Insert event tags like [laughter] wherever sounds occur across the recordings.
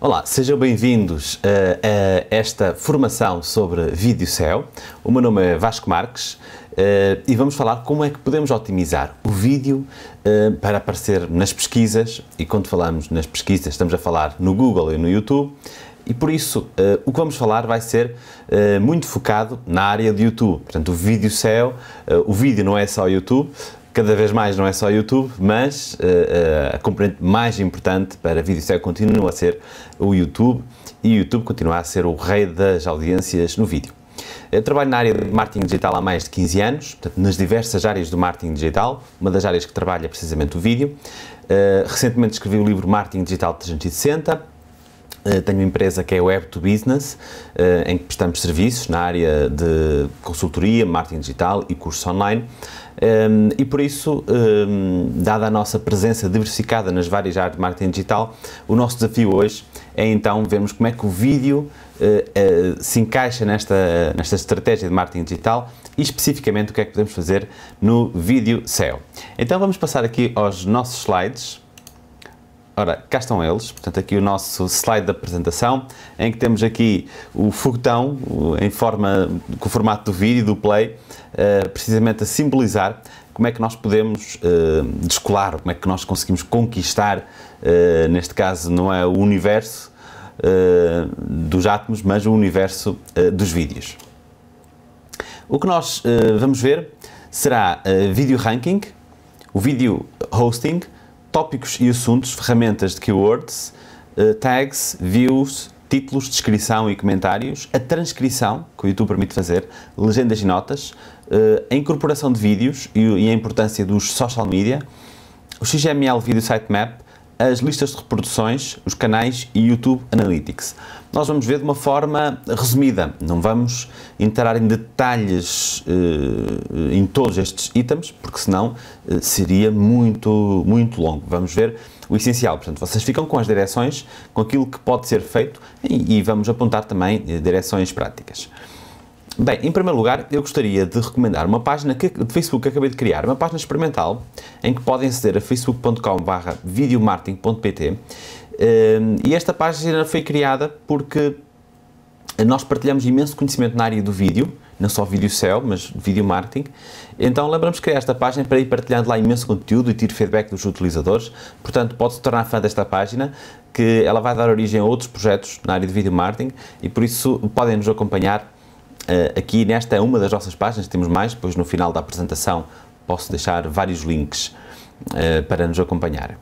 Olá, sejam bem-vindos a, esta formação sobre vídeo céu. O meu nome é Vasco Marques eh, e vamos falar como é que podemos otimizar o vídeo eh, para aparecer nas pesquisas. E quando falamos nas pesquisas, estamos a falar no Google e no YouTube. E por isso, eh, o que vamos falar vai ser muito focado na área do YouTube. Portanto, o vídeo céu, o vídeo não é só YouTube, cada vez mais não é só YouTube, mas uh, a componente mais importante para vídeo cego continua a ser o YouTube e o YouTube continua a ser o rei das audiências no vídeo. Eu trabalho na área de marketing digital há mais de 15 anos, portanto, nas diversas áreas do marketing digital, uma das áreas que trabalha é precisamente o vídeo. Uh, recentemente escrevi o livro Marketing Digital 360, eh, tenho uma empresa que é Web to Business, eh, em que prestamos serviços na área de consultoria, marketing digital e cursos online. Eh, e por isso, dada a nossa presença diversificada nas várias áreas de marketing digital, o nosso desafio hoje é então vermos como é que o vídeo se encaixa nesta, nesta estratégia de marketing digital e especificamente o que é que podemos fazer no vídeo SEO. Então vamos passar aqui aos nossos slides. Ora, cá estão eles, portanto aqui o nosso slide da apresentação, em que temos aqui o foguetão em forma, com o formato do vídeo, do play, uh, precisamente a simbolizar como é que nós podemos uh, descolar, como é que nós conseguimos conquistar, uh, neste caso não é o universo dos átomos, mas o universo dos vídeos. O que nós vamos ver será vídeo ranking, o vídeo hosting, tópicos e assuntos, ferramentas de keywords, eh, tags, views, títulos, descrição e comentários, a transcrição, que o YouTube permite fazer, legendas e notas, eh, a incorporação de vídeos e a importância dos social media, o XML Video Sitemap, as listas de reproduções, os canais e YouTube Analytics. Nós vamos ver de uma forma resumida, não vamos entrar em detalhes eh, em todos estes itens, porque senão eh, seria muito, muito longo. Vamos ver o essencial, portanto, vocês ficam com as direções, com aquilo que pode ser feito e, e vamos apontar também eh, direções práticas. Bem, em primeiro lugar, eu gostaria de recomendar uma página que, de Facebook que acabei de criar, uma página experimental, em que podem aceder a facebook.com.br videomarketing.pt eh, e esta página foi criada porque nós partilhamos imenso conhecimento na área do vídeo, não só vídeo céu, mas vídeo marketing. Então lembramos de criar esta página para ir partilhando lá imenso conteúdo e ter feedback dos utilizadores. Portanto, pode-se tornar fã desta página, que ela vai dar origem a outros projetos na área de vídeo marketing e por isso podem nos acompanhar eh, aqui nesta é uma das nossas páginas, temos mais, depois no final da apresentação posso deixar vários links eh, para nos acompanhar.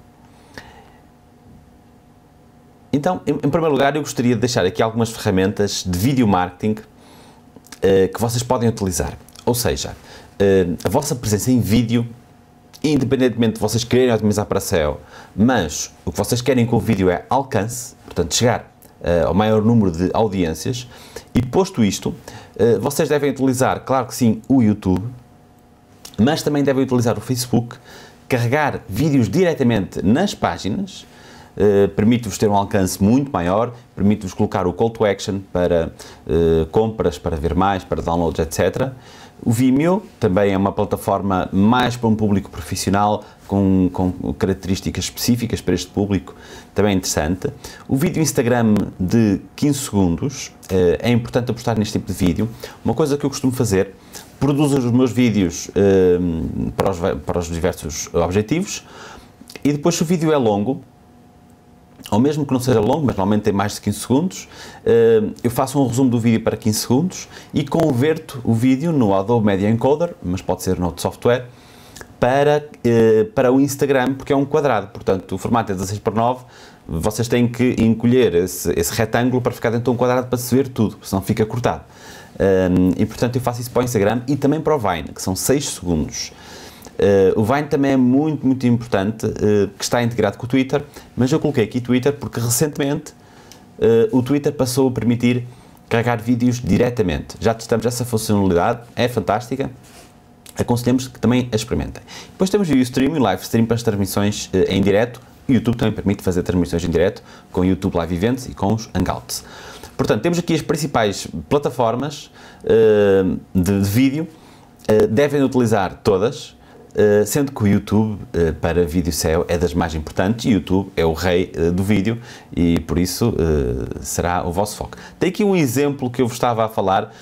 Então, em, primeiro lugar, eu gostaria de deixar aqui algumas ferramentas de vídeo marketing eh, que vocês podem utilizar. Ou seja, a vossa presença em vídeo, independentemente de vocês quererem otimizar para SEO, mas o que vocês querem com o vídeo é alcance, portanto, chegar ao eh, maior número de audiências. E posto isto, eh, vocês devem utilizar, claro que sim, o YouTube, mas também devem utilizar o Facebook, carregar vídeos diretamente nas páginas, Uh, permite-vos ter um alcance muito maior, permite-vos colocar o call to action para uh, compras, para ver mais, para downloads, etc. O Vimeo também é uma plataforma mais para um público profissional, com, com, características específicas para este público, também é interessante. O vídeo Instagram de 15 segundos, eh, é importante apostar neste tipo de vídeo. Uma coisa que eu costumo fazer, produzo os meus vídeos eh, para os, para os diversos objetivos e depois se o vídeo é longo, ou mesmo que não seja longo, mas normalmente tem mais de 15 segundos, eh, eu faço um resumo do vídeo para 15 segundos e converto o vídeo no Adobe Media Encoder, mas pode ser outro software, para, eh, para o Instagram, porque é um quadrado, portanto o formato é 16 por 9 vocês têm que encolher esse, esse retângulo para ficar dentro de um quadrado para se ver tudo, senão fica cortado. Ehm, e portanto eu faço isso para o Instagram e também para o Vine, que são 6 segundos. Uh, o Vine também é muito, muito importante, uh, que está integrado com o Twitter, mas eu coloquei aqui Twitter porque recentemente uh, o Twitter passou a permitir carregar vídeos diretamente. Já testamos essa funcionalidade, é fantástica. Aconselhamos que também a experimentem. Depois temos o stream e o live stream para as transmissões em direto. O YouTube também permite fazer transmissões em direto com o YouTube Live Events e com os Hangouts. Portanto, temos aqui as principais plataformas de, de, vídeo. devem utilizar todas eh, sendo que o YouTube uh, para vídeo SEO é das mais importantes e o YouTube é o rei uh, do vídeo e por isso será o vosso foco. Tem aqui um exemplo que eu vos estava a falar,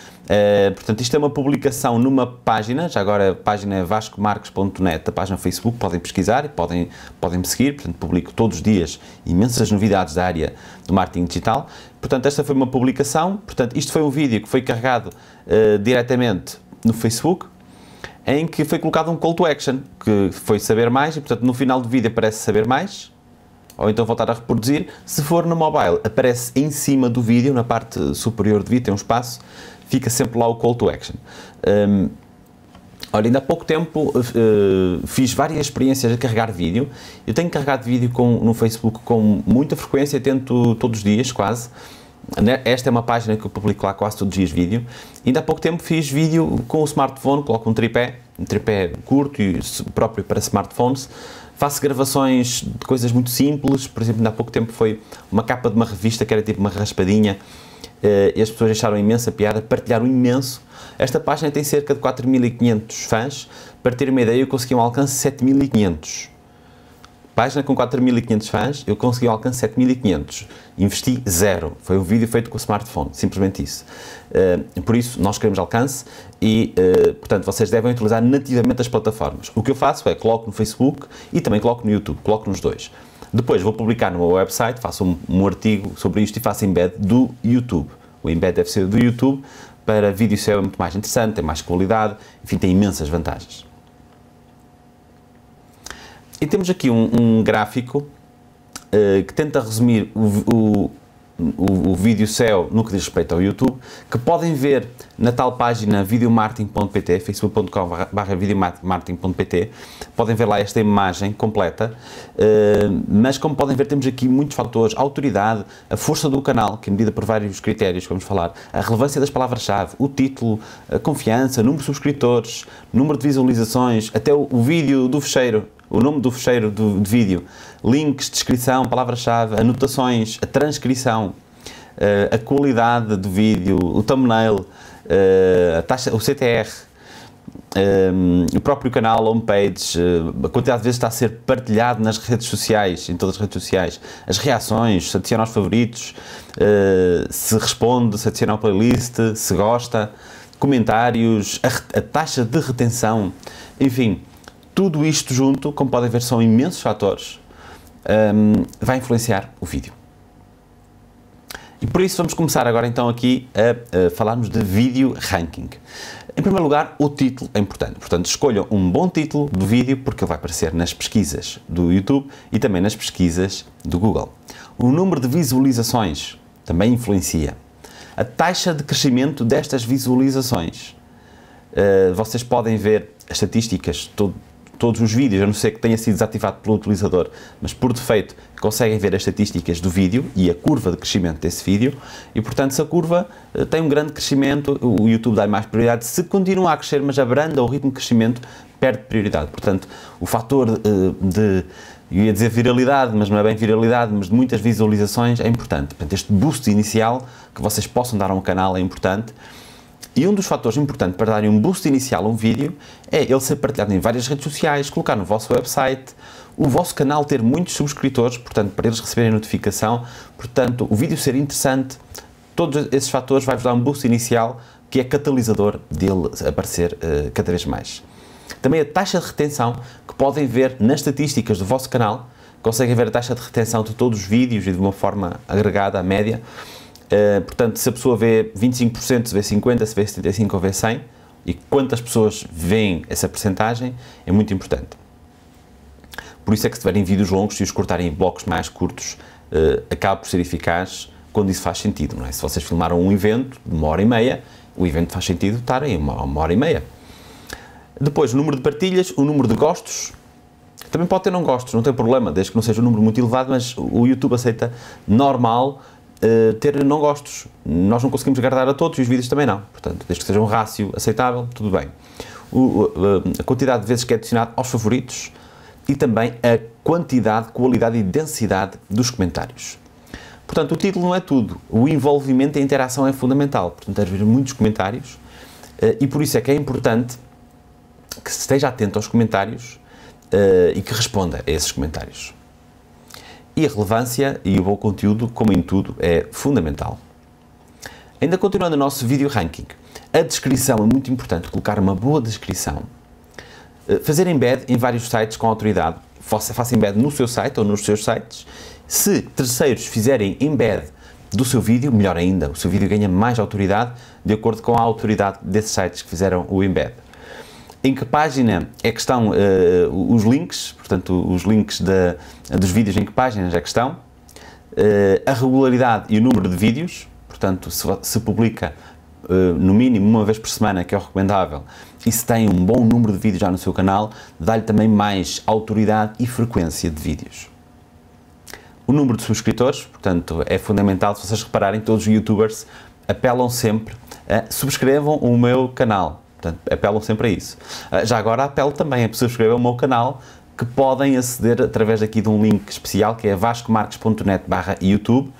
portanto isto é uma publicação numa página, já agora a página é vascomarcos.net, a página Facebook, podem pesquisar, podem, podem me seguir, portanto publico todos os dias imensas novidades da área do marketing digital. Portanto esta foi uma publicação, portanto isto foi um vídeo que foi carregado diretamente no Facebook, em que foi colocado um call to action, que foi saber mais, e portanto no final do vídeo aparece saber mais, ou então voltar a reproduzir. Se for no mobile, aparece em cima do vídeo, na parte superior do vídeo, tem um espaço, fica sempre lá o call to action. Um, Olha, ainda há pouco tempo uh, fiz várias experiências a carregar vídeo. Eu tenho carregado vídeo com, no Facebook com muita frequência, tento todos os dias quase. Né? esta é uma página que eu publico lá quase todos os dias vídeo. Ainda há pouco tempo fiz vídeo com o smartphone, coloco um tripé, um tripé curto e próprio para smartphones. Faço gravações de coisas muito simples, por exemplo, ainda há pouco tempo foi uma capa de uma revista que era tipo uma raspadinha eh, e as pessoas acharam imensa piada, partilharam imenso. Esta página tem cerca de 4.500 fãs. Para ter uma ideia, eu consegui um alcance de 7.500 página com 4.500 fãs, eu consegui alcançar 7.500. Investi zero. Foi um vídeo feito com o smartphone, simplesmente isso. Uh, por isso, nós queremos alcance e, uh, portanto, vocês devem utilizar nativamente as plataformas. O que eu faço é coloco no Facebook e também coloco no YouTube, coloco nos dois. Depois vou publicar no meu website, faço um, um artigo sobre isto e faço embed do YouTube. O embed deve ser do YouTube para vídeo seu é muito mais interessante, tem mais qualidade, enfim, tem imensas vantagens. E temos aqui um, um gráfico uh, que tenta resumir o, o, o, o vídeo céu no que diz respeito ao YouTube, que podem ver na tal página videomarketing.pt, facebook.com.br videomarketing.pt, podem ver lá esta imagem completa, uh, mas como podem ver temos aqui muitos fatores, a autoridade, a força do canal, que é medida por vários critérios vamos falar, a relevância das palavras-chave, o título, a confiança, número de subscritores, número de visualizações, até o, o vídeo do fecheiro o nome do fecheiro do, de vídeo, links, descrição, palavra-chave, anotações, a transcrição, eh, a qualidade do vídeo, o thumbnail, eh, a taxa, o CTR, um, eh, o próprio canal, homepage, uh, a quantidade de vezes está a ser partilhado nas redes sociais, em todas as redes sociais, as reações, se adiciona aos favoritos, uh, se responde, se adiciona ao playlist, se gosta, comentários, a, a taxa de retenção, enfim tudo isto junto, como podem ver, são imensos fatores, um, vai influenciar o vídeo. E por isso vamos começar agora então aqui a, a falarmos de vídeo ranking. Em primeiro lugar, o título é importante. Portanto, escolham um bom título do vídeo porque ele vai aparecer nas pesquisas do YouTube e também nas pesquisas do Google. O número de visualizações também influencia. A taxa de crescimento destas visualizações. Uh, vocês podem ver as estatísticas, todo, todos os vídeos, a não ser que tenha sido desativado pelo utilizador, mas por defeito conseguem ver as estatísticas do vídeo e a curva de crescimento desse vídeo e, portanto, se a curva eh, tem um grande crescimento, o YouTube dá mais prioridade. Se continua a crescer, mas abranda o ritmo de crescimento, perde prioridade. Portanto, o fator eh, de, eu ia dizer viralidade, mas não é bem viralidade, mas de muitas visualizações é importante. Portanto, este boost inicial que vocês possam dar a um canal é importante. E um dos fatores importantes para darem um boost inicial a um vídeo é ele ser partilhado em várias redes sociais, colocar no vosso website, o vosso canal ter muitos subscritores, portanto, para eles receberem notificação, portanto, o vídeo ser interessante, todos esses fatores vai-vos dar um boost inicial que é catalisador dele aparecer uh, cada vez mais. Também a taxa de retenção que podem ver nas estatísticas do vosso canal, conseguem ver a taxa de retenção de todos os vídeos e de uma forma agregada, à média, eh, portanto, se a pessoa vê 25%, se vê 50%, se vê 75% ou vê 100%, e quantas pessoas veem essa percentagem, é muito importante. Por isso é que se tiverem vídeos longos, e os cortarem em blocos mais curtos, uh, acaba por ser eficaz quando isso faz sentido, não é? Se vocês filmaram um evento de uma hora e meia, o evento faz sentido estar em uma, uma hora e meia. Depois, o número de partilhas, o número de gostos, também pode ter não gostos, não tem problema, desde que não seja um número muito elevado, mas o YouTube aceita normal eh, ter não gostos. Nós não conseguimos agradar a todos e os vídeos também não. Portanto, desde que seja um rácio aceitável, tudo bem. O, eh, a quantidade de vezes que é adicionado aos favoritos e também a quantidade, qualidade e densidade dos comentários. Portanto, o título não é tudo. O envolvimento e a interação é fundamental. Portanto, deve é haver muitos comentários eh, e por isso é que é importante que se esteja atento aos comentários e que responda a esses comentários e a relevância e o bom conteúdo, como em tudo, é fundamental. Ainda continuando o nosso vídeo ranking, a descrição é muito importante, colocar uma boa descrição. Eh, fazer embed em vários sites com autoridade, faça embed no seu site ou nos seus sites. Se terceiros fizerem embed do seu vídeo, melhor ainda, o seu vídeo ganha mais autoridade de acordo com a autoridade desses sites que fizeram o embed em que página é que estão uh, os links, portanto, os links dos vídeos em que páginas é que estão, uh, a regularidade e o número de vídeos, portanto, se, se publica uh, no mínimo uma vez por semana, que é o recomendável, e se tem um bom número de vídeos já no seu canal, dá-lhe também mais autoridade e frequência de vídeos. O número de subscritores, portanto, é fundamental, se vocês repararem, todos os youtubers apelam sempre a subscrevam o meu canal, Portanto, apelam sempre a isso. Ah, já agora apelo também a pessoas que subscrevam o meu canal que podem aceder através aqui de um link especial que é vascomarques.net barra YouTube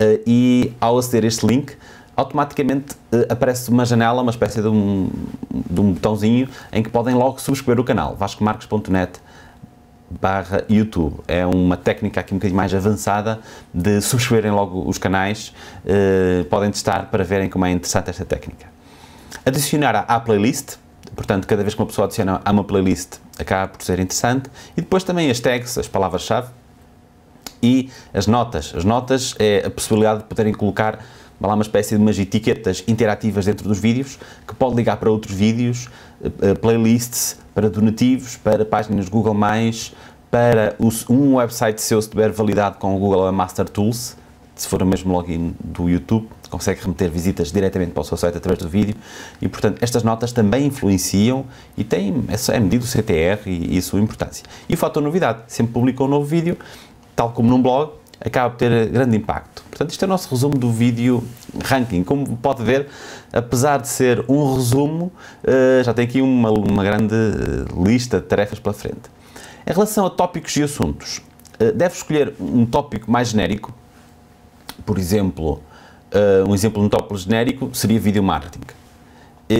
ah, e ao aceder este link automaticamente ah, aparece uma janela, uma espécie de um, de um botãozinho em que podem logo subscrever o canal, vascomarques.net barra YouTube. É uma técnica aqui um bocadinho mais avançada de subscreverem logo os canais, podem testar para verem como é interessante esta técnica. Adicionar à playlist, portanto, cada vez que uma pessoa adiciona a uma playlist, acaba por ser interessante. E depois também as tags, as palavras-chave e as notas. As notas é a possibilidade de poderem colocar lá uma espécie de umas etiquetas interativas dentro dos vídeos que pode ligar para outros vídeos, eh, eh, playlists, para donativos, para páginas Google+, para um website seu se tiver validado com o Google Master Tools, se for o mesmo login do YouTube, consegue remeter visitas diretamente para o seu site através do vídeo e, portanto, estas notas também influenciam e têm, é medido o CTR e, e a sua importância. E falta fator novidade, sempre publica um novo vídeo, tal como num blog, acaba por ter grande impacto. Portanto, isto é o nosso resumo do vídeo ranking. Como pode ver, apesar de ser um resumo, eh, já tem aqui uma, uma grande eh, lista de tarefas pela frente. Em relação a tópicos e assuntos, eh, deve escolher um tópico mais genérico, por exemplo, Uh, um exemplo tópico genérico seria vídeo marketing.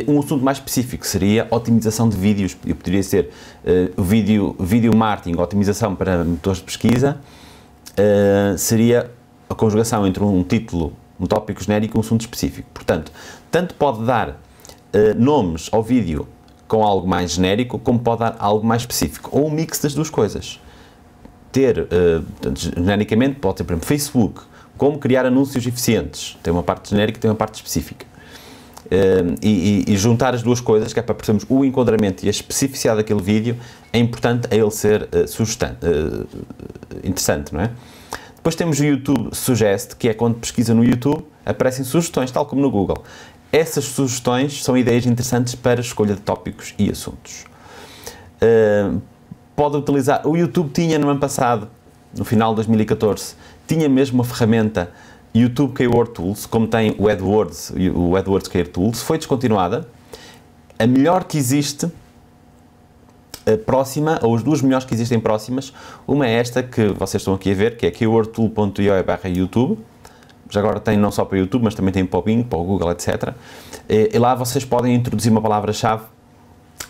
Um assunto mais específico seria otimização de vídeos. Eu poderia ser uh, vídeo, vídeo marketing, otimização para motores de pesquisa. Uh, seria a conjugação entre um título, um tópico genérico e um assunto específico. Portanto, tanto pode dar uh, nomes ao vídeo com algo mais genérico, como pode dar algo mais específico, ou um mix das duas coisas. Ter, uh, portanto, genericamente, pode ter, por exemplo, Facebook, como criar anúncios eficientes. Tem uma parte genérica tem uma parte específica. Ehm, e, e, juntar as duas coisas, que é para percebermos o enquadramento e a especificidade daquele vídeo, é importante a ele ser uh, uh, interessante, não é? Depois temos o YouTube Suggest, que é quando pesquisa no YouTube, aparecem sugestões, tal como no Google. Essas sugestões são ideias interessantes para escolha de tópicos e assuntos. Uh, pode utilizar. O YouTube tinha no ano passado, no final de 2014, tinha mesmo uma ferramenta YouTube Keyword Tools, como tem o AdWords, o AdWords Keyword Tools, foi descontinuada. A melhor que existe eh, próxima, ou as duas melhores que existem próximas, uma é esta que vocês estão aqui a ver, que é keywordtool.io barra YouTube, já agora tem não só para YouTube, mas também tem para o Bing, para o Google, etc. Eh, e lá vocês podem introduzir uma palavra-chave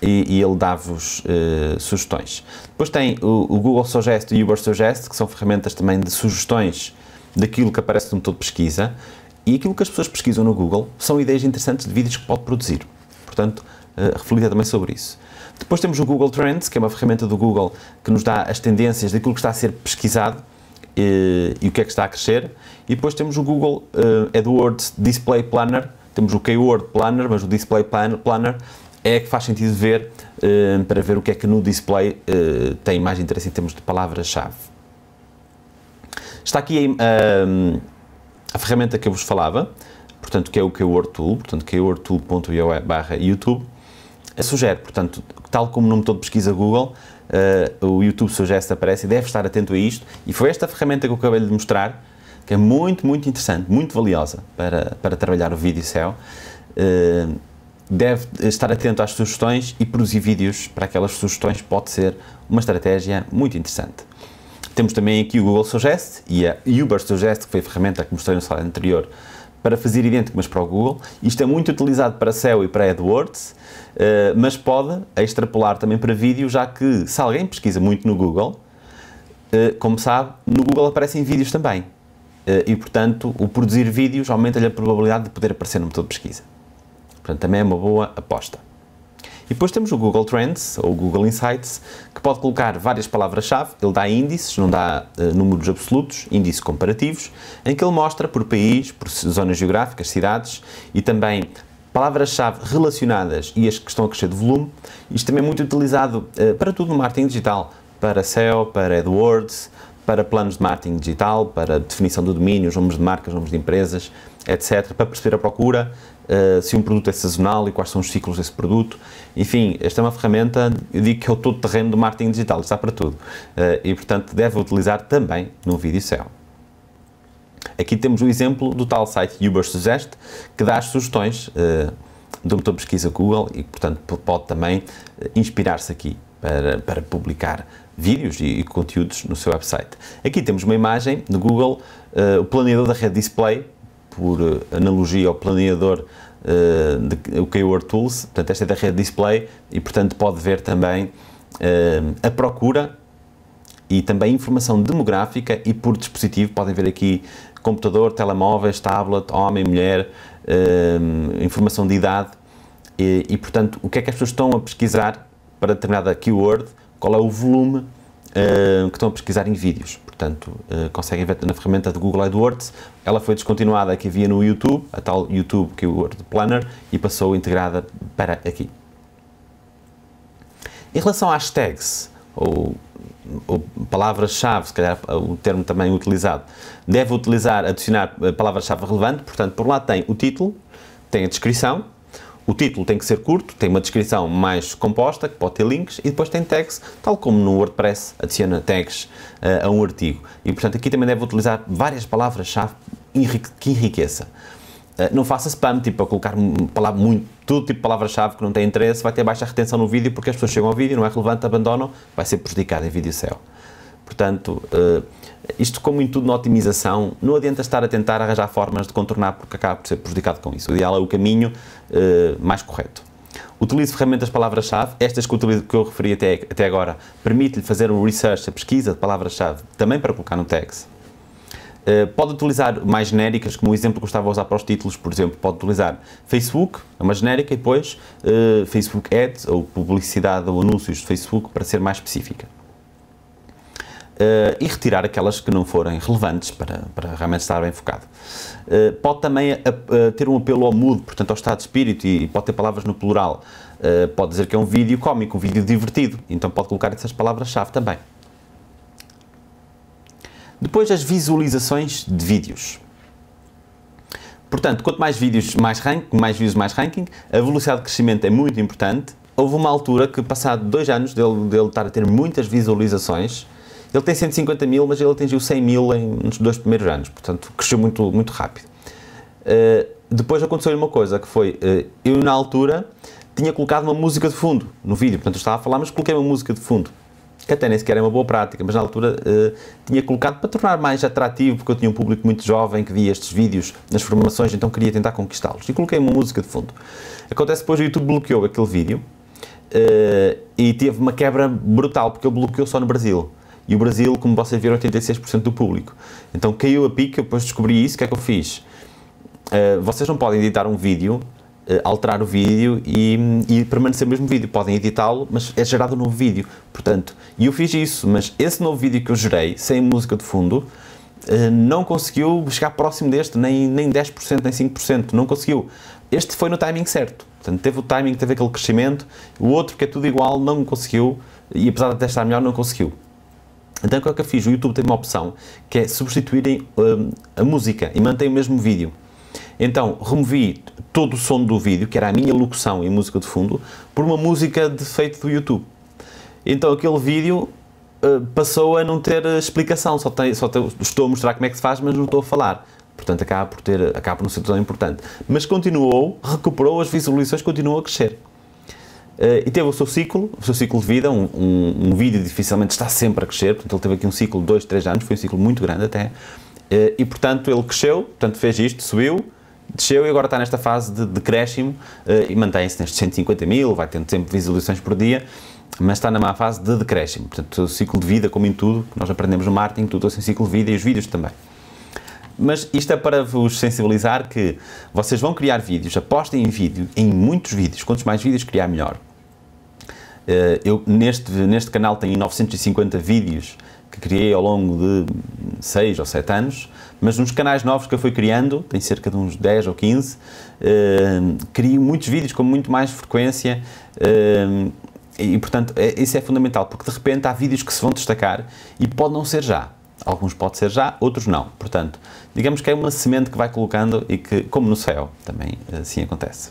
e, e ele dá-vos uh, sugestões. Depois tem o, o, Google Suggest e o Uber Suggest, que são ferramentas também de sugestões daquilo que aparece no motor de pesquisa. E aquilo que as pessoas pesquisam no Google são ideias interessantes de vídeos que pode produzir. Portanto, uh, reflita também sobre isso. Depois temos o Google Trends, que é uma ferramenta do Google que nos dá as tendências daquilo que está a ser pesquisado e, eh, e o que é que está a crescer. E depois temos o Google uh, AdWords Display Planner, temos o Keyword Planner, mas o Display Planner é que faz sentido ver uh, para ver o que é que no display uh, tem mais interesse em termos de palavras-chave. Está aqui a, eh, a ferramenta que eu vos falava, portanto, que é o Keyword Tool, portanto, keywordtool.io barra YouTube, sugere, portanto, tal como no motor de pesquisa Google, uh, o YouTube Suggest aparece e deve estar atento a isto, e foi esta ferramenta que eu acabei de mostrar, que é muito, muito interessante, muito valiosa para, para trabalhar o vídeo SEO, uh, deve estar atento às sugestões e produzir vídeos para aquelas sugestões pode ser uma estratégia muito interessante. Temos também aqui o Google Suggest e a Uber Suggest, que foi a ferramenta que mostrei no slide anterior, para fazer idêntico, mas para o Google. Isto é muito utilizado para SEO e para AdWords, eh, mas pode extrapolar também para vídeo, já que se alguém pesquisa muito no Google, eh, como sabe, no Google aparecem vídeos também. Eh, e, portanto, o produzir vídeos aumenta-lhe a probabilidade de poder aparecer no motor de pesquisa. Portanto, também é uma boa aposta. E depois temos o Google Trends, ou Google Insights, que pode colocar várias palavras-chave, ele dá índices, não dá uh, números absolutos, índices comparativos, em que ele mostra por país, por zonas geográficas, cidades e também palavras-chave relacionadas e as que estão a crescer de volume. Isto também é muito utilizado uh, para tudo no marketing digital, para SEO, para AdWords, para planos de marketing digital, para definição de domínios, nomes de marcas, nomes de empresas, etc., para perceber a procura, uh, se um produto é sazonal e quais são os ciclos desse produto. Enfim, esta é uma ferramenta, eu digo que é o todo terreno do marketing digital, está para tudo. Uh, e, portanto, deve utilizar também no vídeo céu. Aqui temos o exemplo do tal site Uber Suggest, que dá as sugestões uh, do motor de pesquisa Google e, portanto, pode também inspirar-se aqui para, para publicar vídeos e, e, conteúdos no seu website. Aqui temos uma imagem no Google, uh, o planeador da rede Display, por eh, analogia ao planeador uh, eh, do Keyword Tools, portanto esta é da rede Display e portanto pode ver também uh, a procura e também informação demográfica e por dispositivo, podem ver aqui computador, telemóveis, tablet, homem, mulher, uh, informação de idade e, e portanto o que é que as pessoas estão a pesquisar para determinada keyword qual é o volume uh, que estão a pesquisar em vídeos. Portanto, uh, conseguem ver na ferramenta do Google AdWords, ela foi descontinuada que havia no YouTube, a tal YouTube Keyword é Planner, e passou integrada para aqui. Em relação às tags, ou, ou palavras-chave, se calhar é o termo também utilizado, deve utilizar, adicionar eh, palavra-chave relevante, portanto, por lá tem o título, tem a descrição, o título tem que ser curto, tem uma descrição mais composta, que pode ter links, e depois tem tags, tal como no WordPress adiciona tags uh, a um artigo. E portanto aqui também deve utilizar várias palavras-chave que enriqueça. Uh, não faça spam, tipo, a colocar palavra, muito, tudo tipo de palavra-chave que não tem interesse, vai ter baixa retenção no vídeo porque as pessoas chegam ao vídeo, não é relevante, abandonam, vai ser prejudicado em vídeo céu. Portanto, uh, isto, como em tudo na otimização, não adianta estar a tentar arranjar formas de contornar porque acaba por ser prejudicado com isso. O ideal é o caminho eh, mais correto. Utilize ferramentas palavras-chave, estas que, utilizo, que eu referi até, até agora, permite-lhe fazer um research, a pesquisa de palavras-chave, também para colocar no tags. Uh, eh, pode utilizar mais genéricas, como o exemplo que eu estava a usar para os títulos, por exemplo, pode utilizar Facebook, é uma genérica, e depois uh, Facebook Ads, ou publicidade ou anúncios de Facebook, para ser mais específica. Uh, e retirar aquelas que não forem relevantes para, para realmente estar bem focado. Uh, pode também uh, ter um apelo ao mood, portanto ao estado de espírito, e pode ter palavras no plural. pode dizer que é um vídeo cómico, um vídeo divertido, então pode colocar essas palavras-chave também. Depois as visualizações de vídeos. Portanto, quanto mais vídeos, mais ranking, mais vídeos mais ranking. A velocidade de crescimento é muito importante. Houve uma altura que, passado dois anos dele, dele estar a ter muitas visualizações, ele tem 150 mil, mas ele atingiu 100 mil em, nos dois primeiros anos, portanto cresceu muito, muito rápido. Uh, depois aconteceu-lhe uma coisa, que foi, uh, eu na altura tinha colocado uma música de fundo no vídeo, portanto eu estava a falar, mas coloquei uma música de fundo, que até nem sequer é uma boa prática, mas na altura uh, tinha colocado para tornar mais atrativo, porque eu tinha um público muito jovem que via estes vídeos nas formações, então queria tentar conquistá-los, e coloquei uma música de fundo. Acontece depois o YouTube bloqueou aquele vídeo, e teve uma quebra brutal, porque ele bloqueou só no Brasil e o Brasil, como vocês viram, 86% do público. Então caiu a pica, depois descobri isso, o que é que eu fiz? Uh, vocês não podem editar um vídeo, uh, alterar o vídeo e, e, permanecer o mesmo vídeo. Podem editá-lo, mas é gerado um novo vídeo. Portanto, e eu fiz isso, mas esse novo vídeo que eu gerei, sem música de fundo, uh, não conseguiu chegar próximo deste, nem, nem 10%, nem 5%, não conseguiu. Este foi no timing certo. Portanto, teve o timing, teve aquele crescimento. O outro, que é tudo igual, não conseguiu. E apesar de até estar melhor, não conseguiu. Então o que é que eu fiz? O YouTube tem uma opção que é substituírem hum, a música e mantém o mesmo vídeo. Então removi todo o som do vídeo, que era a minha locução e música de fundo, por uma música de feito do YouTube. Então aquele vídeo uh, passou a não ter explicação, só, tem, só tem, estou a mostrar como é que se faz, mas não estou a falar. Portanto, acaba por, ter, acaba por não ser tão importante. Mas continuou, recuperou as visualizações, continuou a crescer. Eh, e teve o seu ciclo, o seu ciclo de vida, um, um, um, vídeo dificilmente está sempre a crescer, portanto ele teve aqui um ciclo de 2, 3 anos, foi um ciclo muito grande até, eh, e portanto ele cresceu, portanto fez isto, subiu, desceu e agora está nesta fase de decréscimo eh, e mantém-se nestes 150 mil, vai tendo sempre visualizações por dia, mas está numa fase de decréscimo, portanto o ciclo de vida, como em tudo, nós aprendemos no marketing, tudo tem assim, ciclo de vida e os vídeos também. Mas isto é para vos sensibilizar que vocês vão criar vídeos, apostem em vídeo, em muitos vídeos, quantos mais vídeos criar melhor eh, eu, neste, neste canal tenho 950 vídeos que criei ao longo de 6 ou 7 anos, mas nos canais novos que eu fui criando, tem cerca de uns 10 ou 15, criei eh, crio muitos vídeos com muito mais frequência eh, e, portanto, é, isso é fundamental, porque de repente há vídeos que se vão destacar e pode não ser já. Alguns pode ser já, outros não. Portanto, digamos que é uma semente que vai colocando e que, como no céu, também assim acontece.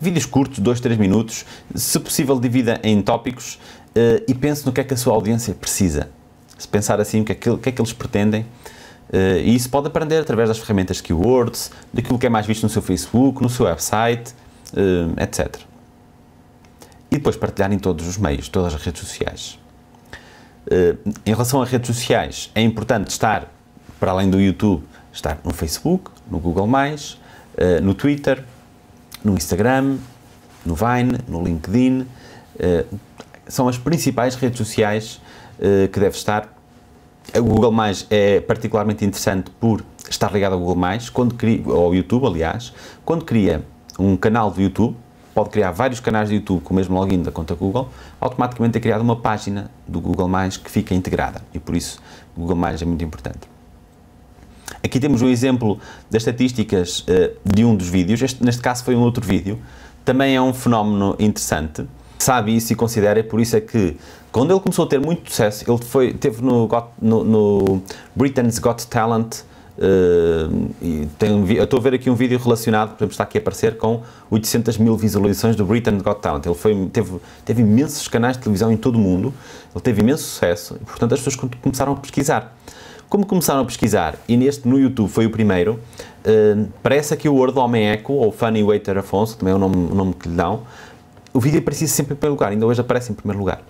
Vídeos curtos, 2, 3 minutos, se possível divida em tópicos uh, e pense no que é que a sua audiência precisa. Se pensar assim, o que é que, que, é que eles pretendem, Uh, e isso pode aprender através das ferramentas Keywords, daquilo que é mais visto no seu Facebook, no seu website, uh, eh, etc. E depois partilhar em todos os meios, todas as redes sociais. Uh, em relação a redes sociais, é importante estar, para além do YouTube, estar no Facebook, no Google+, no Twitter, no Instagram, no Vine, no LinkedIn. Eh, são as principais redes sociais eh, que deve estar. O Google Mais é particularmente interessante por estar ligado ao Google Mais, quando cria, ou ao YouTube, aliás, quando cria um canal do YouTube, pode criar vários canais do YouTube com o mesmo login da conta Google, automaticamente é criada uma página do Google Mais que fica integrada e por isso o Google Mais é muito importante. Aqui temos um exemplo das estatísticas eh, de um dos vídeos, este, neste caso foi um outro vídeo, também é um fenómeno interessante. Sabe isso e considera, por isso é que quando ele começou a ter muito sucesso, ele foi, teve no, Got, no, no Britain's Got Talent, Uh, tem, eu estou a ver aqui um vídeo relacionado, por exemplo, está aqui a aparecer com 800 mil visualizações do Britain's Got Talent. Ele foi, teve, teve imensos canais de televisão em todo o mundo, ele teve imenso sucesso e, portanto, as pessoas começaram a pesquisar. Como começaram a pesquisar, e neste no YouTube foi o primeiro, uh, parece que o Word Homem Eco, ou Funny Waiter Afonso, também é o nome, o nome que lhe dão, o vídeo aparecia sempre em primeiro lugar, ainda hoje aparece em primeiro lugar.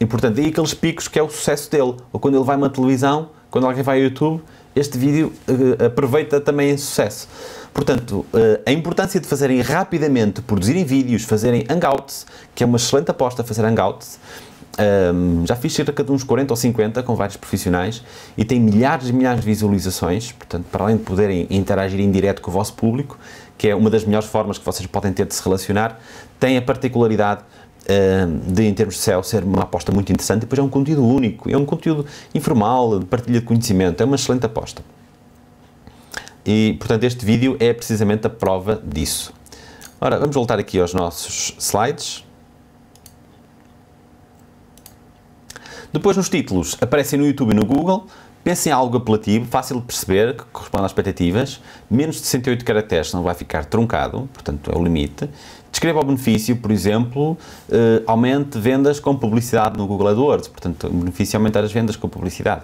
E portanto, daí aqueles picos que é o sucesso dele, ou quando ele vai a uma televisão, quando alguém vai ao YouTube, este vídeo uh, aproveita também esse sucesso. Portanto, eh, a importância de fazerem rapidamente, produzirem vídeos, fazerem hangouts, que é uma excelente aposta fazer hangouts, um, já fiz cerca de uns 40 ou 50 com vários profissionais e tem milhares e milhares de visualizações, portanto, para além de poderem interagir em direto com o vosso público, que é uma das melhores formas que vocês podem ter de se relacionar, tem a particularidade de, em termos de céu, ser uma aposta muito interessante. e Depois é um conteúdo único, é um conteúdo informal, de partilha de conhecimento, é uma excelente aposta. E, portanto, este vídeo é precisamente a prova disso. Ora, vamos voltar aqui aos nossos slides. Depois, nos títulos, aparecem no YouTube e no Google. Pensem em algo apelativo, fácil de perceber, que corresponde às expectativas. Menos de 68 caracteres, não vai ficar truncado, portanto é o limite. Descreva o benefício, por exemplo, eh, aumente vendas com publicidade no Google AdWords. Portanto, o benefício é aumentar as vendas com publicidade.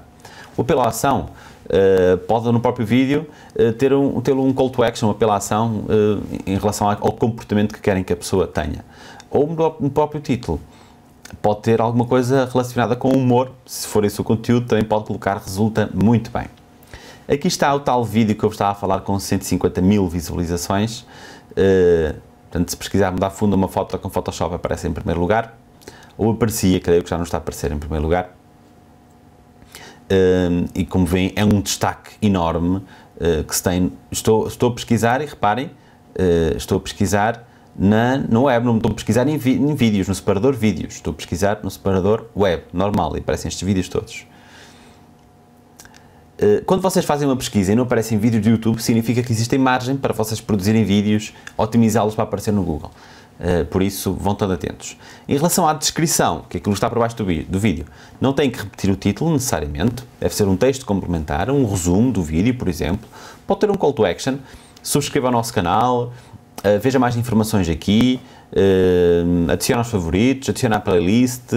O apelo à ação eh, pode, no próprio vídeo, eh, ter, um, ter um call to action, um apelo à ação eh, em relação ao comportamento que querem que a pessoa tenha. Ou no próprio título pode ter alguma coisa relacionada com humor, se for esse o conteúdo, também pode colocar, resulta muito bem. Aqui está o tal vídeo que eu estava a falar com 150 mil visualizações. Uh, portanto, se pesquisar mudar fundo uma foto com Photoshop aparece em primeiro lugar. Ou aparecia, creio que já não está a aparecer em primeiro lugar. Uh, e como veem, é um destaque enorme uh, que se tem. Estou, estou a pesquisar e reparem, estou a pesquisar na, no web, não estou a pesquisar em, vi, em vídeos, no separador vídeos, estou a pesquisar no separador web, normal, e aparecem estes vídeos todos. Eh, quando vocês fazem uma pesquisa e não aparecem vídeos do YouTube, significa que existe margem para vocês produzirem vídeos, otimizá-los para aparecer no Google. Eh, por isso vão estando atentos. Em relação à descrição, que é aquilo que está por baixo do, vídeo, não tem que repetir o título necessariamente, deve ser um texto complementar, um resumo do vídeo, por exemplo, pode ter um call to action, subscreva o nosso canal, ah, veja mais informações aqui, uh, ah, adicione aos favoritos, adicione à playlist,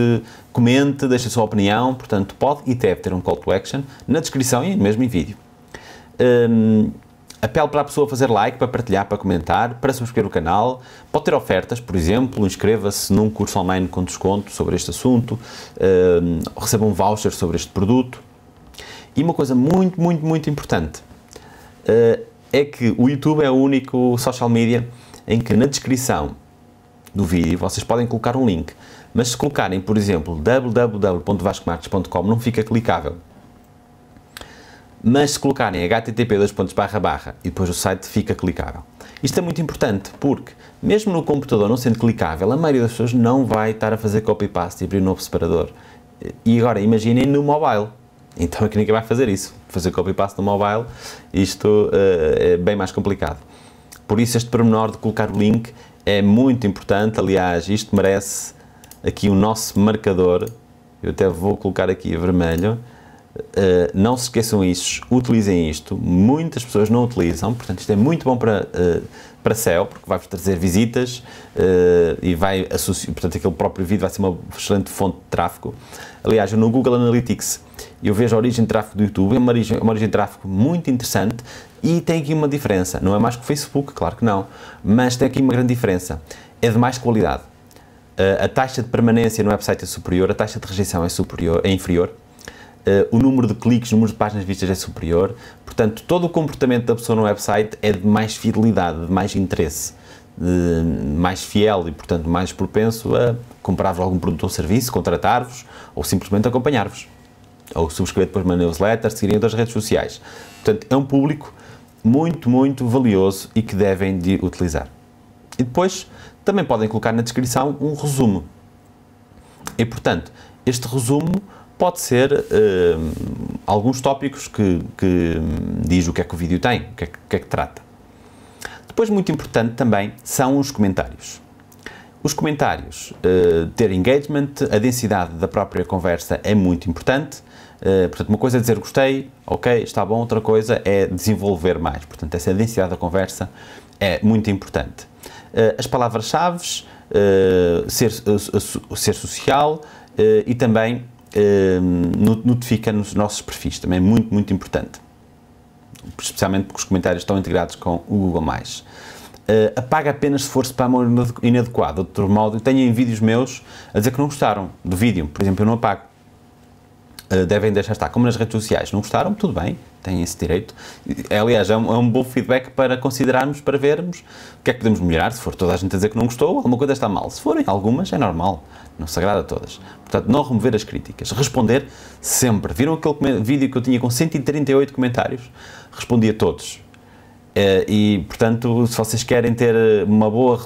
comente, deixe a sua opinião, portanto pode e deve ter um call to action na descrição e mesmo em vídeo. Um, ah, apelo para a pessoa fazer like, para partilhar, para comentar, para subscrever o canal, pode ter ofertas, por exemplo, inscreva-se num curso online com desconto sobre este assunto, um, receba um voucher sobre este produto. E uma coisa muito, muito, muito importante, é que o YouTube é o único social media em que na descrição do vídeo vocês podem colocar um link, mas se colocarem, por exemplo, www.vascomartes.com não fica clicável. Mas se colocarem http e depois o site fica clicável. Isto é muito importante porque, mesmo no computador não sendo clicável, a maioria das pessoas não vai estar a fazer copy-paste e abrir um novo separador. E agora imaginem no mobile então aqui [laughs] ninguém vai fazer isso. Fazer copy-paste no mobile, isto uh, é bem mais complicado. Por isso este pormenor de colocar o link é muito importante, aliás, isto merece aqui o nosso marcador, eu até vou colocar aqui vermelho, uh, não se esqueçam isso, utilizem isto, muitas pessoas não utilizam, portanto isto é muito bom para, uh, para céu, porque vai-vos trazer visitas uh, e vai associar, portanto aquele próprio vídeo vai ser uma excelente fonte de tráfego. Aliás, no Google Analytics eu vejo a origem de tráfego do YouTube, é uma origem, uma origem de tráfego muito interessante e tem aqui uma diferença. Não é mais que o Facebook, claro que não, mas tem aqui uma grande diferença. É de mais qualidade. Eh, a taxa de permanência no website é superior, a taxa de rejeição é, superior, é inferior, eh, o número de cliques, o número de páginas vistas é superior, portanto, todo o comportamento da pessoa no website é de mais fidelidade, de mais interesse, de mais fiel e, portanto, mais propenso a comprar-vos algum produto ou serviço, contratar-vos ou simplesmente acompanhar-vos ou subscrever depois uma newsletter, seguirem outras redes sociais. Portanto, é um público muito, muito valioso e que devem de utilizar. E depois, também podem colocar na descrição um resumo. E, portanto, este resumo pode ser uh, alguns tópicos que, que, hum, diz o que é que o vídeo tem, o que é que, que, é que trata. Depois, muito importante também, são os comentários. Os comentários, uh, ter engagement, a densidade da própria conversa é muito importante eh, portanto, uma coisa é dizer gostei, ok, está bom, outra coisa é desenvolver mais. Portanto, essa densidade da conversa é muito importante. Uh, as palavras-chave, uh, eh, ser, ser social e também notifica nos nossos perfis, também é muito, muito importante. Especialmente porque os comentários estão integrados com o Google+. Uh, apaga apenas se for spam inadequado. De outro modo, tenho vídeos meus a dizer que não gostaram do vídeo, por exemplo, eu não apago. Eh, devem deixar estar. Como nas redes sociais, não gostaram, tudo bem, têm esse direito. Aliás, é um, é um, bom feedback para considerarmos, para vermos o que é que podemos melhorar. Se for toda a gente a dizer que não gostou, alguma coisa está mal. Se forem algumas, é normal. Não se agrada a todas. Portanto, não remover as críticas. Responder sempre. Viram aquele vídeo que eu tinha com 138 comentários? Respondi a todos. Eh, e, portanto, se vocês querem ter uma boa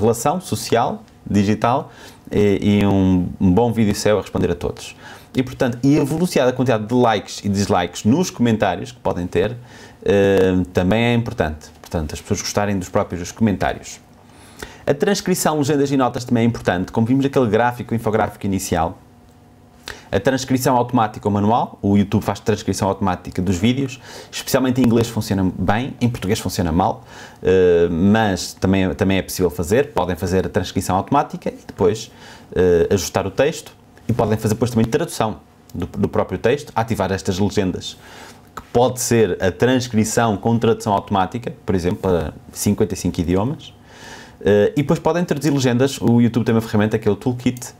relação social, digital, e, e um, bom vídeo seu a responder a todos. E, portanto, e a velocidade, a quantidade de likes e dislikes nos comentários que podem ter uh, também é importante. Portanto, as pessoas gostarem dos próprios comentários. A transcrição, legendas e notas também é importante. Como vimos naquele gráfico, infográfico inicial, a transcrição automática ou manual, o YouTube faz transcrição automática dos vídeos, especialmente em inglês funciona bem, em português funciona mal, eh, mas também, também é possível fazer, podem fazer a transcrição automática e depois eh, ajustar o texto e podem fazer depois também tradução do, do próprio texto, ativar estas legendas que pode ser a transcrição com tradução automática, por exemplo, para 55 idiomas. Eh, e depois podem traduzir legendas. O YouTube tem uma ferramenta que é o Toolkit,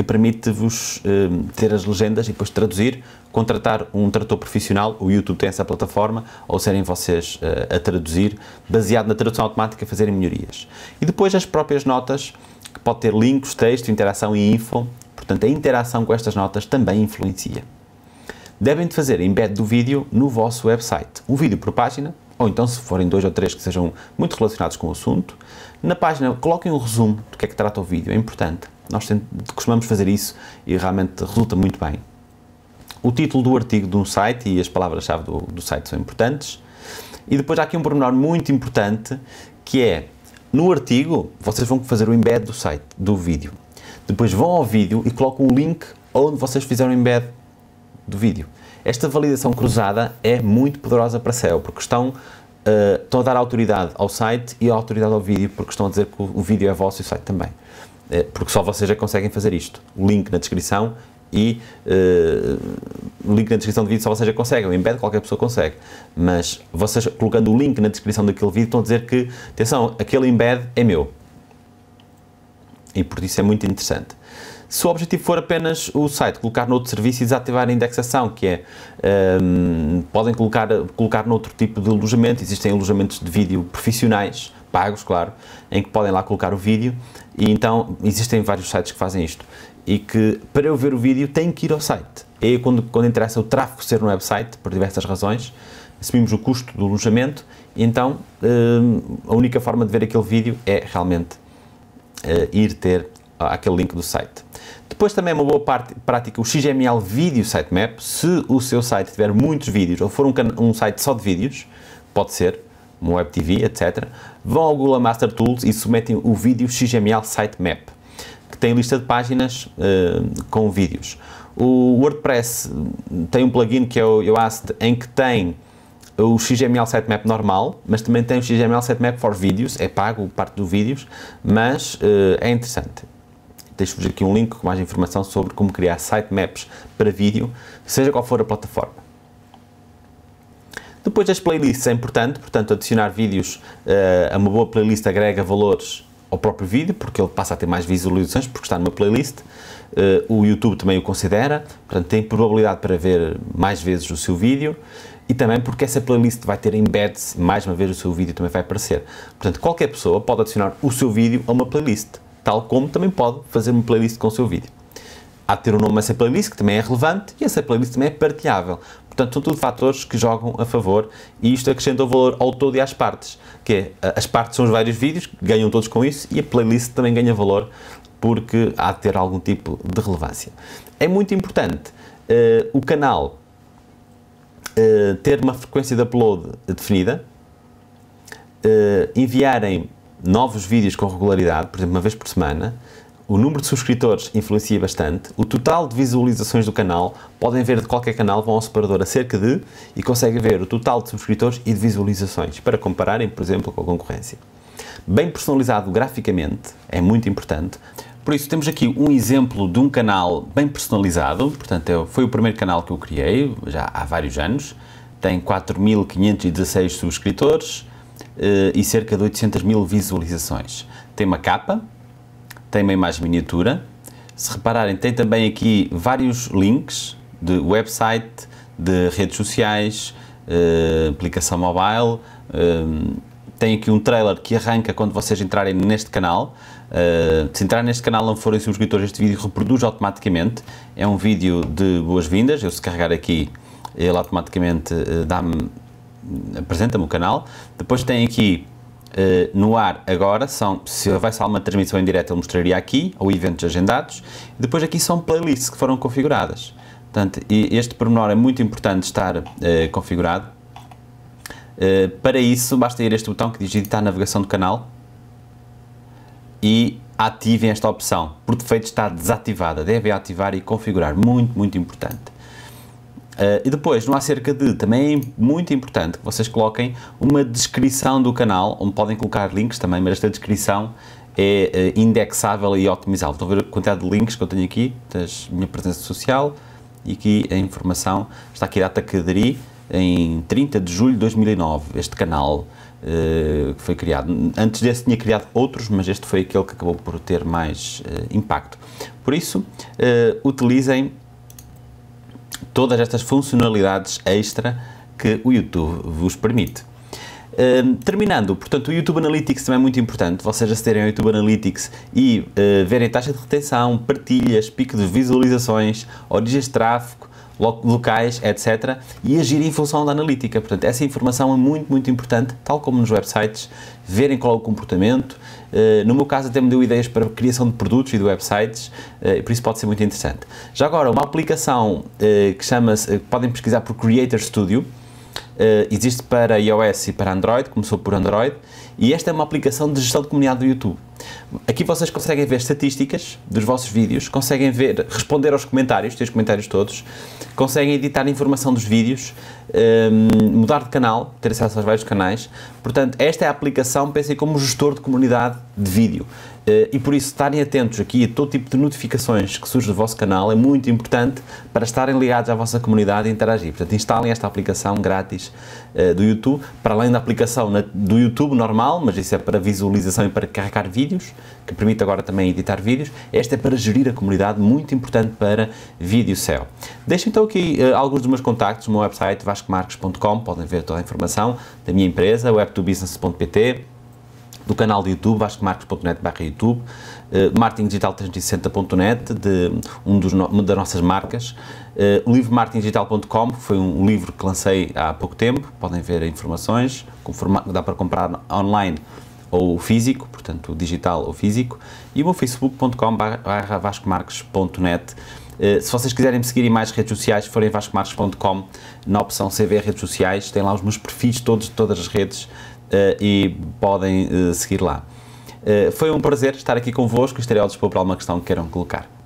que permite-vos eh, ter as legendas e depois traduzir, contratar um tradutor profissional, o YouTube tem essa plataforma, ou serem vocês uh, a traduzir, baseado na tradução automática, fazerem melhorias. E depois as próprias notas, que pode ter links, texto, interação e info, portanto a interação com estas notas também influencia. Devem de fazer embed do vídeo no vosso website, um vídeo por página, ou então se forem dois ou três que sejam muito relacionados com o assunto, na página coloquem um resumo do que é que trata o vídeo, é importante. Nós costumamos fazer isso e realmente resulta muito bem. O título do artigo de um site e as palavras-chave do, do site são importantes. E depois há aqui um pormenor muito importante que é no artigo vocês vão fazer o embed do site, do vídeo. Depois vão ao vídeo e colocam o link onde vocês fizeram o embed do vídeo. Esta validação cruzada é muito poderosa para SEO, porque estão, uh, estão a dar autoridade ao site e autoridade ao vídeo, porque estão a dizer que o, o vídeo é vosso e o site também. É, porque só vocês já é conseguem fazer isto. O link na descrição e uh, link na descrição do vídeo só vocês já é conseguem, o embed qualquer pessoa consegue, mas vocês colocando o link na descrição daquele vídeo estão a dizer que, atenção, aquele embed é meu. E por isso é muito interessante. Se o objetivo for apenas o site, colocar noutro serviço e desativar a indexação, que é, um, ehm, podem colocar, colocar noutro tipo de alojamento, existem alojamentos de vídeo profissionais, pagos, claro, em que podem lá colocar o vídeo e então existem vários sites que fazem isto e que para eu ver o vídeo tem que ir ao site. E é quando, quando interessa o tráfego ser no website, por diversas razões, assumimos o custo do alojamento, então hum, a única forma de ver aquele vídeo é realmente uh, ir ter aquele link do site. Depois também é uma boa parte, prática o XML Video Sitemap. Se o seu site tiver muitos vídeos ou for um, um site só de vídeos, pode ser, uma web TV, etc., vão ao Google Master Tools e submetem o vídeo XML Sitemap, que tem lista de páginas uh, com vídeos. O WordPress hum, tem um plugin que é o Yoast, em que tem o XML Sitemap normal, mas também tem o XML Sitemap for Videos, é pago parte dos vídeos, mas uh, é interessante. Deixo-vos aqui um link com mais informação sobre como criar sitemaps para vídeo, seja qual for a plataforma. Depois as playlists é importante, portanto, adicionar vídeos uh, a uma boa playlist agrega valores ao próprio vídeo, porque ele passa a ter mais visualizações, porque está numa playlist. Uh, o YouTube também o considera, portanto, tem probabilidade para ver mais vezes o seu vídeo e também porque essa playlist vai ter embeds, mais uma vez o seu vídeo também vai aparecer. Portanto, qualquer pessoa pode adicionar o seu vídeo a uma playlist, tal como também pode fazer uma playlist com o seu vídeo. Há de ter um nome a essa playlist, que também é relevante, e essa playlist também é partilhável. Portanto, são tudo fatores que jogam a favor e isto acrescenta o valor ao todo e às partes, que é, as partes são os vários vídeos, ganham todos com isso, e a playlist também ganha valor porque há de ter algum tipo de relevância. É muito importante uh, o canal uh, ter uma frequência de upload definida, uh, enviarem novos vídeos com regularidade, por exemplo, uma vez por semana, o número de subscritores influencia bastante. O total de visualizações do canal, podem ver de qualquer canal, vão ao separador acerca de e conseguem ver o total de subscritores e de visualizações, para compararem, por exemplo, com a concorrência. Bem personalizado graficamente, é muito importante. Por isso, temos aqui um exemplo de um canal bem personalizado. Portanto, foi o primeiro canal que eu criei, já há vários anos. Tem 4.516 subscritores eh, e cerca de 800 mil visualizações. Tem uma capa, tem uma imagem miniatura. Se repararem, tem também aqui vários links de website, de redes sociais, eh, aplicação mobile. Eh, tem aqui um trailer que arranca quando vocês entrarem neste canal. Uh, se entrar neste canal não forem subscritores, este vídeo reproduz automaticamente. É um vídeo de boas-vindas. Eu, se carregar aqui, ele automaticamente uh, apresenta-me o canal. Depois tem aqui eh, no ar agora são, se houvesse alguma transmissão em direto, ele mostraria aqui, ou eventos agendados. Depois aqui são playlists que foram configuradas. Portanto, este pormenor é muito importante estar uh, configurado. Uh, para isso, basta ir a este botão que diz editar navegação do canal e ativem esta opção. Por defeito está desativada, devem ativar e configurar. Muito, muito importante. Uh, e depois, não há cerca de, também é muito importante que vocês coloquem uma descrição do canal, onde podem colocar links também, mas esta descrição é uh, indexável e otimizável. Estão a ver a quantidade de links que eu tenho aqui, das minha presença social e aqui a informação, está aqui a data que aderi em 30 de julho de 2009, este canal uh, que foi criado. Antes desse tinha criado outros, mas este foi aquele que acabou por ter mais impacto. Por isso, utilizem todas estas funcionalidades extra que o YouTube vos permite. Hum, terminando, portanto, o YouTube Analytics também é muito importante. Vocês acederem ao YouTube Analytics e uh, verem taxa de retenção, partilhas, pico de visualizações, origens de tráfego, locais, etc. E agir em função da analítica. Portanto, essa informação é muito, muito importante, tal como nos websites verem qual é o comportamento. Eh, no meu caso, até me deu ideias para criação de produtos e de websites, eh, por isso pode ser muito interessante. Já agora, uma aplicação eh, que chama-se, podem pesquisar por Creator Studio, Uh, existe para iOS e para Android, começou por Android, e esta é uma aplicação de gestão de comunidade do YouTube. Aqui vocês conseguem ver estatísticas dos vossos vídeos, conseguem ver, responder aos comentários, ter os comentários todos, conseguem editar informação dos vídeos, um, mudar de canal, ter acesso aos vários canais. Portanto, esta é a aplicação, pensem como gestor de comunidade de vídeo. Uh, e por isso, estarem atentos aqui a todo tipo de notificações que surge do vosso canal é muito importante para estarem ligados à vossa comunidade e interagir. Portanto, instalem esta aplicação grátis uh, do YouTube, para além da aplicação na, do YouTube normal, mas isso é para visualização e para carregar vídeos vídeos, que permite agora também editar vídeos. Esta é para gerir a comunidade, muito importante para vídeo céu. Deixo então aqui uh, alguns dos meus contactos, o meu website vascomarques.com, podem ver toda a informação da minha empresa, web2business.pt, do canal de YouTube, vascomarques.net barra YouTube, uh, eh, marketingdigital360.net, de um dos no, uma das nossas marcas, uh, eh, livremarketingdigital.com, foi um livro que lancei há pouco tempo, podem ver informações, dá para comprar online ou físico, portanto digital ou físico, e o meu facebook.com/vascomarques.net. Eh, se vocês quiserem me seguir em mais redes sociais, forem vascomarques.com, na opção CV redes sociais, tem lá os meus perfis todos de todas as redes eh, e podem eh, seguir lá. Foi um prazer estar aqui convosco, estarei ao dispor para alguma questão que queiram colocar.